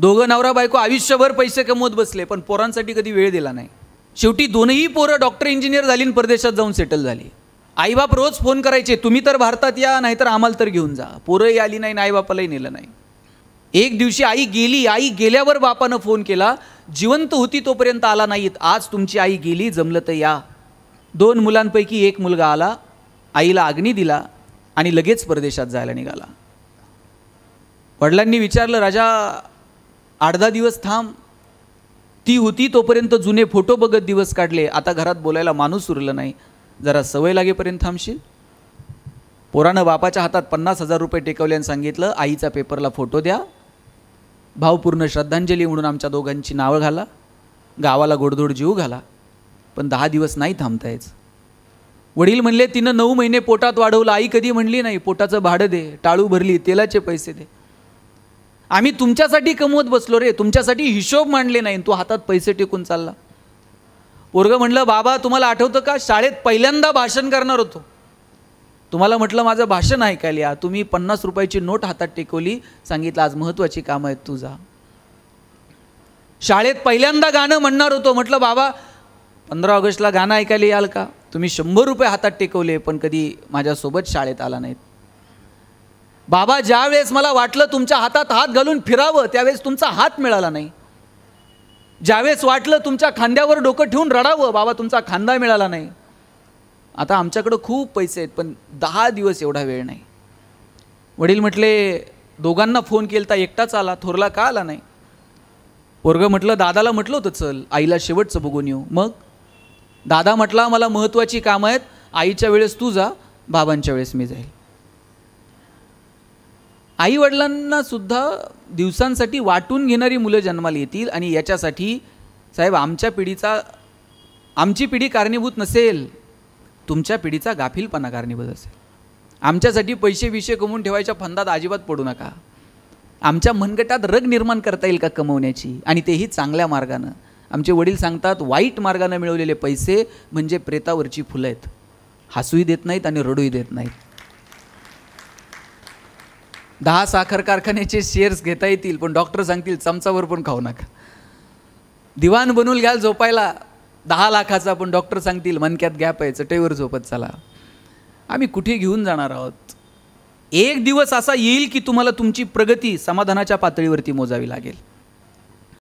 दोघं नवरा बायको आयुष्यभर पैसे कमवत बसले पण पोरांसाठी कधी वेळ दिला नाही शेवटी दोनही पोरं डॉक्टर इंजिनियर झाली आणि परदेशात जाऊन सेटल झाली आईबाप रोज फोन करायचे तुम्ही तर भारतात या नाहीतर आम्हाला तर घेऊन जा पोरंही आली नाही बापालाही नेलं नाही एक दिवशी आई गेली आई गेल्यावर बापानं फोन केला जिवंत होती तोपर्यंत आला नाहीत आज तुमची आई गेली जमलं तर या दोन मुलांपैकी एक मुलगा आला आईला अग्नी दिला आणि लगेच परदेशात जायला निघाला वडिलांनी विचारलं राजा आठ दहा दिवस थांब ती होती तोपर्यंत जुने फोटो बघत दिवस काढले आता घरात बोलायला माणूस उरलं नाही जरा सवय लागेपर्यंत थांबशील पोरानं बापाच्या हातात पन्नास हजार रुपये टेकवले आणि सांगितलं आईचा पेपरला फोटो द्या भावपूर्ण श्रद्धांजली म्हणून आमच्या दोघांची नावं घाला गावाला गोडधोड जीव घाला पण दहा दिवस नाही थांबतायच वडील म्हणले तिनं नऊ महिने पोटात वाढवलं आई कधी म्हणली नाही पोटाचं भाडं दे टाळू भरली तेलाचे पैसे दे आम्ही तुमच्यासाठी कमवत बसलो रे तुमच्यासाठी हिशोब मांडले नाही तू हातात पैसे टेकून चालला पोरगं म्हटलं बाबा तुम्हाला आठवतं का शाळेत पहिल्यांदा भाषण करणार होतो तुम्हाला म्हटलं माझं भाषण ऐकायला या तुम्ही पन्नास रुपयाची नोट हातात टेकवली सांगितलं आज महत्त्वाची कामं आहेत तुझा शाळेत पहिल्यांदा गाणं म्हणणार होतो म्हटलं बाबा पंधरा ऑगस्टला गाणं ऐकायला याल का तुम्ही शंभर रुपये हातात टेकवले पण कधी माझ्यासोबत शाळेत आला नाहीत बाबा ज्यावेळेस मला वाटलं तुमच्या हातात हात घालून फिरावं त्यावेळेस तुमचा हात मिळाला नाही ज्यावेळेस वाटलं तुमच्या खांद्यावर डोकं ठेवून रडावं बाबा तुमचा खांदा मिळाला नाही आता आमच्याकडं खूप पैसे आहेत पण दहा दिवस एवढा वेळ नाही वडील म्हटले दोघांना फोन केला एकटाच आला थोरला का आला नाही पोरगं म्हटलं दादाला म्हटलं होतं चल आईला शेवटचं बघून येऊ मग दादा म्हटला मला महत्त्वाची कामं आहेत आईच्या वेळेस तू जा बाबांच्या वेळेस मी जाईल आई आईवडिलांनासुद्धा दिवसांसाठी वाटून घेणारी मुलं जन्माला येतील आणि याच्यासाठी साहेब आमच्या पिढीचा आमची पिढी कारणीभूत नसेल तुमच्या पिढीचा गाफीलपणा कारणीभूत असेल आमच्यासाठी पैसे विषय कमवून ठेवायच्या फंदात अजिबात पडू नका आमच्या मनगटात रग निर्माण करता येईल का कमवण्याची आणि तेही चांगल्या मार्गानं आमचे वडील सांगतात वाईट मार्गानं मिळवलेले पैसे म्हणजे प्रेतावरची फुलं आहेत हसूही देत नाहीत आणि रडूही देत नाहीत दहा साखर कारखान्याचे शेअर्स घेता येतील पण डॉक्टर सांगतील चमचावर पण खाऊ नका दिवाण बनवून घ्याल झोपायला दहा लाखाचा पण डॉक्टर सांगतील मनक्यात गॅप आहे चटईवर झोपत चला आम्ही कुठे घेऊन जाणार आहोत एक दिवस असा येईल की तुम्हाला तुमची प्रगती समाधानाच्या पातळीवरती मोजावी लागेल